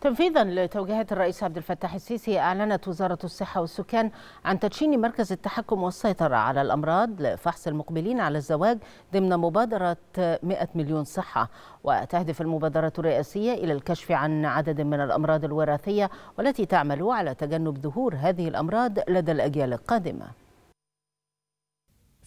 تنفيذا لتوجيهات الرئيس عبد الفتاح السيسي اعلنت وزاره الصحه والسكان عن تدشين مركز التحكم والسيطره على الامراض لفحص المقبلين على الزواج ضمن مبادره 100 مليون صحه وتهدف المبادره الرئاسيه الى الكشف عن عدد من الامراض الوراثيه والتي تعمل على تجنب ظهور هذه الامراض لدى الاجيال القادمه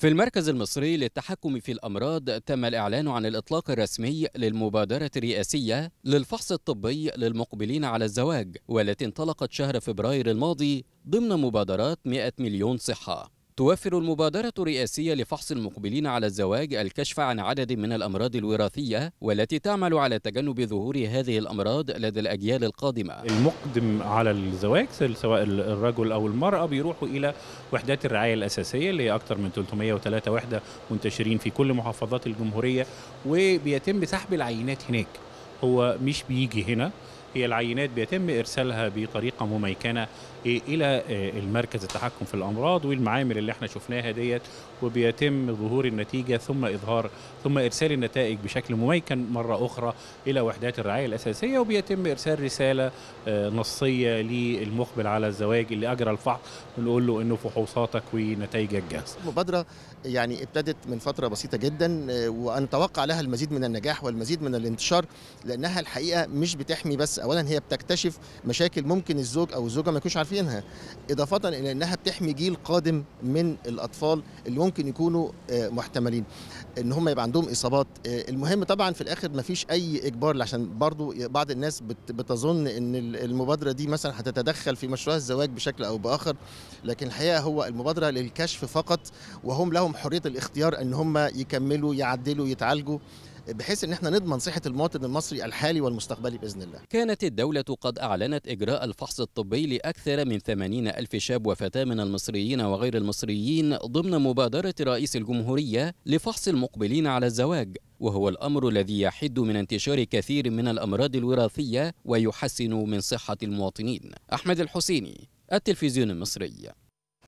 في المركز المصري للتحكم في الأمراض تم الإعلان عن الإطلاق الرسمي للمبادرة الرئاسية للفحص الطبي للمقبلين على الزواج والتي انطلقت شهر فبراير الماضي ضمن مبادرات 100 مليون صحة توفر المبادرة الرئاسية لفحص المقبلين على الزواج الكشف عن عدد من الأمراض الوراثية والتي تعمل على تجنب ظهور هذه الأمراض لدى الأجيال القادمة المقدم على الزواج سواء الرجل أو المرأة بيروحوا إلى وحدات الرعاية الأساسية اللي هي أكثر من 303 وحدة منتشرين في كل محافظات الجمهورية وبيتم سحب العينات هناك هو مش بيجي هنا هي العينات بيتم ارسالها بطريقه مميكنه الى آه، المركز التحكم في الامراض والمعامل اللي احنا شفناها ديت وبيتم ظهور النتيجه ثم اظهار ثم ارسال النتائج بشكل مميكن مره اخرى الى وحدات الرعايه الاساسيه وبيتم ارسال رساله آه، نصيه للمقبل على الزواج اللي اجرى الفحص بنقول له انه فحوصاتك ونتائجك جاهزه. مبادره يعني ابتدت من فتره بسيطه جدا آه، ونتوقع لها المزيد من النجاح والمزيد من الانتشار لانها الحقيقه مش بتحمي بس اولا هي بتكتشف مشاكل ممكن الزوج او الزوجه ما يكونوش عارفين عارفينها اضافه الى انها بتحمي جيل قادم من الاطفال اللي ممكن يكونوا آه، محتملين ان هم يبقى عندهم اصابات آه، المهم طبعا في الاخر ما فيش اي اجبار عشان برضو بعض الناس بتظن ان المبادره دي مثلا هتتدخل في مشروع الزواج بشكل او باخر لكن الحقيقه هو المبادره للكشف فقط وهم لهم حريه الاختيار ان هم يكملوا يعدلوا يتعالجوا بحيث ان احنا نضمن صحه المواطن المصري الحالي والمستقبلي باذن الله. كانت الدوله قد اعلنت اجراء الفحص الطبي لاكثر من 80 الف شاب وفتاه من المصريين وغير المصريين ضمن مبادره رئيس الجمهوريه لفحص المقبلين على الزواج. وهو الأمر الذي يحد من انتشار كثير من الأمراض الوراثية ويحسن من صحة المواطنين أحمد الحسيني التلفزيون المصري